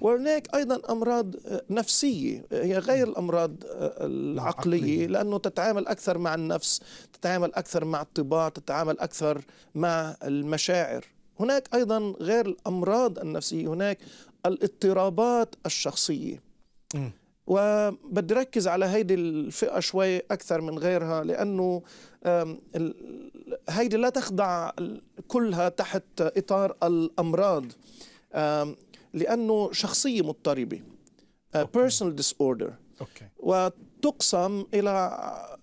وهناك أيضا أمراض نفسية هي غير الأمراض آه، العقلية لأنه تتعامل أكثر مع النفس تتعامل أكثر مع الطباع تتعامل أكثر مع المشاعر هناك أيضا غير الأمراض النفسية هناك الاضطرابات الشخصية وبدي ركز على هيدي الفئة شوي أكثر من غيرها لأنه هيدي لا تخضع كلها تحت إطار الأمراض لأنه شخصية مضطربة بيرسونال ديس اوردر وتقسم إلى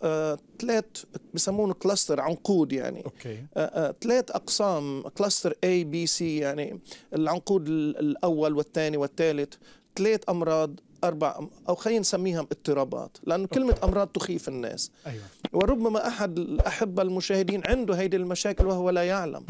آه، ثلاث بسمونه كلاستر عنقود يعني أوكي. آه، آه، ثلاث أقسام كلاستر اي بي سي يعني العنقود الأول والثاني والثالث ثلاث أمراض اربع او خلينا نسميهم اضطرابات لانه كلمه امراض تخيف الناس أيوة. وربما احد الاحبه المشاهدين عنده هيدي المشاكل وهو لا يعلم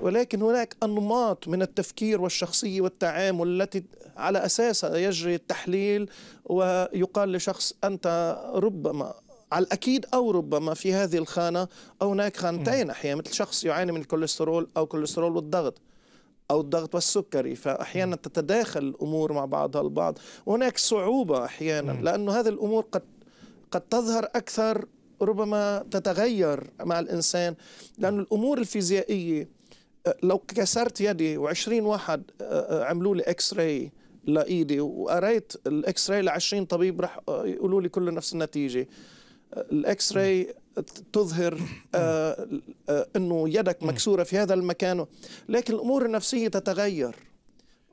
ولكن هناك أنماط من التفكير والشخصية والتعامل التي على أساسها يجري التحليل ويقال لشخص أنت ربما على الأكيد أو ربما في هذه الخانة أو هناك خانتين أحيانا مثل شخص يعاني من الكوليسترول أو كوليسترول والضغط أو الضغط والسكري فأحيانا تتداخل الأمور مع بعضها البعض وهناك صعوبة أحيانا لأن هذه الأمور قد قد تظهر أكثر ربما تتغير مع الإنسان لأن الأمور الفيزيائية لو كسرت يدي و20 واحد آه، آه، عملوا لي اكس راي لايدي وقريت الاكس راي ل 20 طبيب راح آه، يقولوا لي كله نفس النتيجه الاكس راي تظهر انه يدك مكسوره في هذا المكان لكن الامور النفسيه تتغير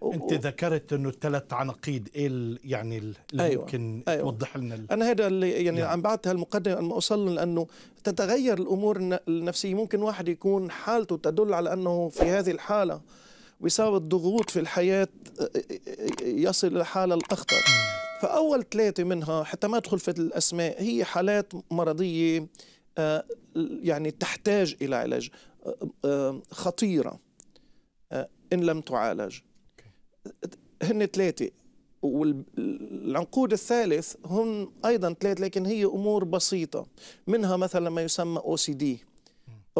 انت ذكرت انه الثلاث عناقيد ايه يعني اللي أيوة. ممكن أيوة. توضح لنا ال... انا هذا اللي يعني, يعني. عم بعت هالمقدمه ان اوصل لانه تتغير الامور النفسيه ممكن واحد يكون حالته تدل على انه في هذه الحاله بسبب الضغوط في الحياه يصل الى الحاله الاخطر فاول ثلاثه منها حتى ما ادخل في الاسماء هي حالات مرضيه يعني تحتاج الى علاج خطيره ان لم تعالج هن ثلاثه والعنقود الثالث هم ايضا ثلاثة لكن هي امور بسيطه منها مثلا ما يسمى OCD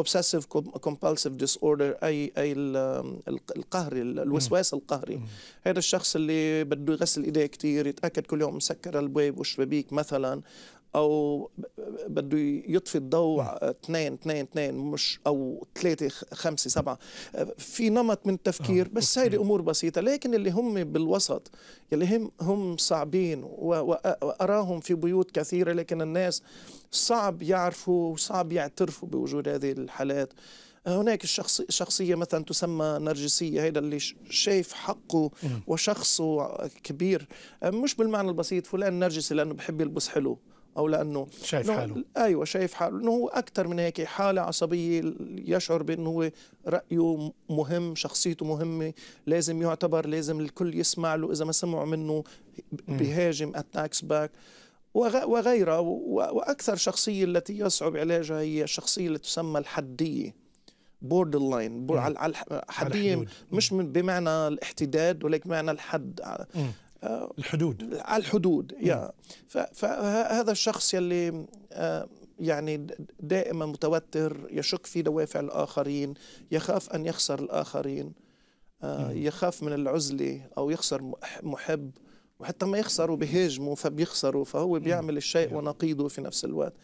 Obsessive Compulsive اوبسيسيف ديس اوردر اي اي القهر الوسواس القهري هذا الشخص اللي بده يغسل ايديه كثير يتاكد كل يوم مسكر البواب والشبابيك مثلا او بده يطفي الضوء اثنين اثنين اثنين مش او ثلاثه خمسه سبعه في نمط من التفكير آه، بس هاي امور بسيطه لكن اللي هم بالوسط اللي هم هم صعبين واراهم في بيوت كثيره لكن الناس صعب يعرفوا وصعب يعترفوا بوجود هذه الحالات هناك الشخص شخصيه مثلا تسمى نرجسيه هيدا اللي شايف حقه وشخصه كبير مش بالمعنى البسيط فلان نرجسي لانه بحب يلبس حلو او لانه شايف حاله ايوه شايف حاله انه هو اكثر من هيك حاله عصبيه يشعر بانه هو رايه مهم شخصيته مهمه لازم يعتبر لازم الكل يسمع له اذا ما سمعوا منه بهاجم اتاكس باك وغيرها واكثر شخصيه التي يصعب علاجها هي الشخصيه التي تسمى الحديه بوردر لاين على الحديه مش بمعنى الاحتداد ولكن بمعنى الحد مم. الحدود على الحدود يا فهذا الشخص يلي آه، يعني دائما متوتر يشك في دوافع الآخرين يخاف أن يخسر الآخرين آه، يخاف من العزلة أو يخسر محب وحتى ما يخسروا بهاجموا فبيخسروا فهو بيعمل الشيء ونقيضه في نفس الوقت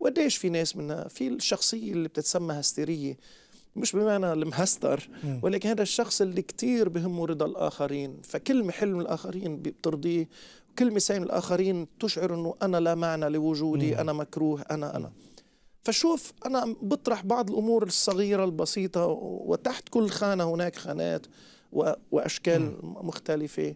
وقديش في ناس منها في الشخصية اللي بتتسمى هستيرية مش بمعنى المهستر ولكن هذا الشخص اللي كتير بهمه رضا الآخرين فكلمة حلم الآخرين بترضيه كلمة سين الآخرين تشعر أنه أنا لا معنى لوجودي مم. أنا مكروه أنا أنا فشوف أنا بطرح بعض الأمور الصغيرة البسيطة وتحت كل خانة هناك خانات وأشكال مم. مختلفة